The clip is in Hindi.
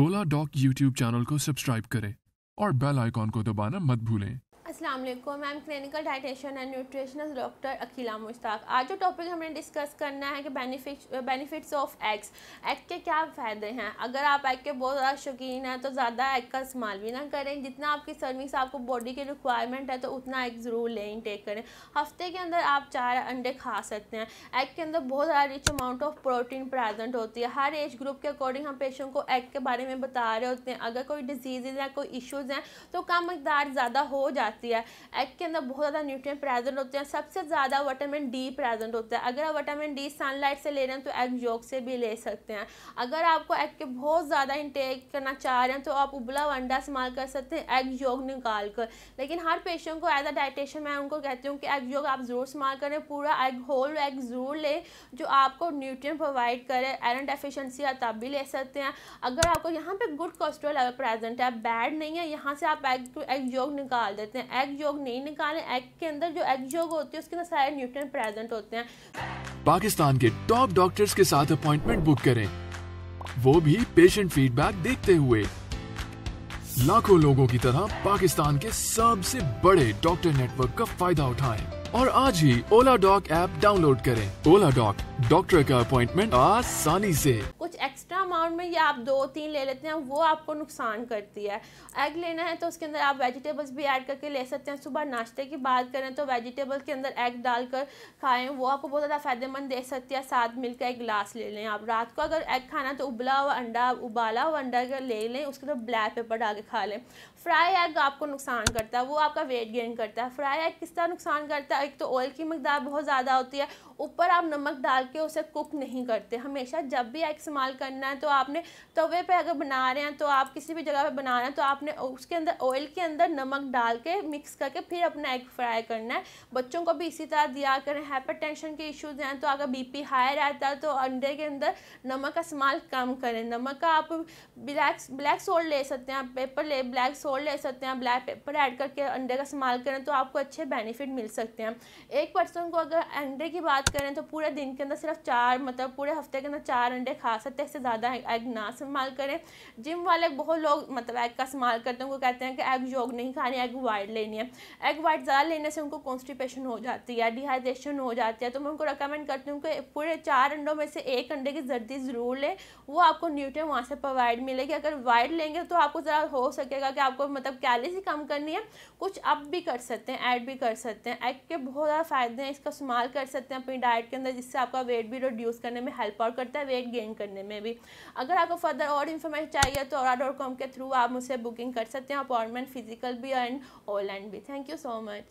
ओला डॉक यूट्यूब चैनल को सब्सक्राइब करें और बेल आइकॉन को दबाना मत भूलें Aslam ma'am clinical dietitian and nutritional doctor Akila Mushtaq आज जो टॉपिक हमने डिस्कस करना है कि benefit benefits of eggs egg के क्या फ़ायदे हैं अगर आप एग के बहुत ज़्यादा शौकीन हैं तो ज़्यादा एग का इस्तेमाल भी ना करें जितना आपकी सर्विस आपको बॉडी की रिक्वायरमेंट है तो उतना एग ज़रूर लें टेक करें हफ्ते के अंदर आप चार अंडे खा सकते हैं एग के अंदर बहुत ज़्यादा rich amount of protein present होती है हर एज ग्रुप के अकॉर्डिंग हम पेशेंट को एग के बारे में बता रहे होते हैं अगर कोई डिजीज़ या कोई इशूज़ हैं तो कम मकदार ज़्यादा हो जाती होती है एग के अंदर बहुत ज़्यादा न्यूट्रिएंट प्रेजेंट होते हैं सबसे ज़्यादा विटामिन डी प्रेजेंट होता है अगर आप विटामिन डी सनलाइट से ले रहे हैं तो एग योग से भी ले सकते हैं अगर आपको एग के बहुत ज़्यादा इंटेक करना चाह रहे हैं तो आप उबला अंडा इस्तेमाल कर सकते हैं एग योग निकाल कर लेकिन हर पेशेंट को एज अ डाइटेशन मैं उनको कहती हूँ कि एग योग आप ज़रूर इस्तेमाल करें पूरा एग होल एग ज़रूर लें जो आपको न्यूट्रिय प्रोवाइड करे आयरन डेफिशेंसी है तब भी ले सकते हैं अगर आपको यहाँ पर गुड कोलेस्ट्रोल लेवल प्रेजेंट है बैड नहीं है यहाँ से आप एग एग योग निकाल देते हैं एग योग नहीं निकाले एग के अंदर जो एग योग होती है उसके अंदर सारे न्यूट्रन प्रेजेंट होते हैं पाकिस्तान के टॉप डॉक्टर्स के साथ अपॉइंटमेंट बुक करें वो भी पेशेंट फीडबैक देखते हुए लाखों लोगों की तरह पाकिस्तान के सबसे बड़े डॉक्टर नेटवर्क का फायदा उठाएं और आज ही ओला डॉक ऐप डाउनलोड करें ओला डॉक डॉक्टर का अपॉइंटमेंट आसानी से अमाउंट में या आप दो तीन ले लेते हैं वो आपको नुकसान करती है एग लेना है तो उसके अंदर आप वेजिटेबल्स भी ऐड करके ले सकते हैं सुबह नाश्ते की बात करें तो वेजिटेबल के अंदर एग डालकर खाएँ वो आपको बहुत ज़्यादा फ़ायदेमंद दे सकती है साथ मिलकर एक गिलास ले लें आप रात को अगर एग खाना तो उबला हुआ अंडा उबाला हुआ अंडा अगर ले लें उसके अंदर ब्लैक पेपर डाल के खा लें फ्राई एग आपको नुकसान करता है वो आपका वेट गेन करता है फ्राई एग किस तरह नुकसान करता है एक तो ऑयल की मकदार बहुत ज़्यादा होती है ऊपर आप नमक डाल के उसे कुक नहीं करते हमेशा जब भी एग इस्तेमाल करना है तो आपने तवे पे अगर बना रहे हैं तो आप किसी भी जगह पे बना रहे हैं तो आपने उसके अंदर ऑयल के अंदर नमक डाल के मिक्स करके फिर अपना एग फ्राई करना है बच्चों को भी इसी तरह दिया करें हाइपरटेंशन के इश्यूज हैं तो अगर बीपी हाई रहता है तो अंडे के अंदर नमक का इस्तेमाल कम करें नमक का आप ब्लैक ब्लैक सोल्ट ले सकते हैं पेपर ले ब्लैक सोल्ट ले सकते हैं ब्लैक पेपर ऐड करके अंडे का इस्तेमाल करें तो आपको अच्छे बेनिफिट मिल सकते हैं एक पर्सन को अगर अंडे की बात करें तो पूरे दिन के अंदर सिर्फ चार मतलब पूरे हफ्ते के अंदर चार अंडे खा सकते हैं इससे ज़्यादा एग ना इस्तेमाल करें जिम वाले बहुत लोग मतलब एग का इस्तेमाल करते हैं उनको कहते हैं कि एग योग नहीं खानी एग वाइट लेनी है एग वाइट ज़्यादा लेने से उनको कॉन्स्टिपेशन हो जाती है डिहाइड्रेशन हो जाती है तो मैं उनको रिकमेंड करती हूँ कि पूरे चार अंडों में से एक अंडे की जर्दी ज़रूर लें वो आपको न्यूट्रिय वहाँ से प्रोवाइड मिलेगी अगर वाइट लेंगे तो आपको ज़रा हो सकेगा कि आपको मतलब कैलिस ही कम करनी है कुछ अप भी कर सकते हैं ऐड भी कर सकते हैं एग के बहुत ज़्यादा फ़ायदे हैं इसका इस्तेमाल कर सकते हैं अपनी डाइट के अंदर जिससे आपका वेट भी रिड्यूस करने में हेल्प आउट करता है वेट गेन करने में भी अगर आपको फर्दर और इन्फॉर्मेशन चाहिए तो ओरा डॉट कॉम के थ्रू आप मुझसे बुकिंग कर सकते हैं अपॉइंटमेंट फिजिकल भी एंड ऑनलाइन भी थैंक यू सो मच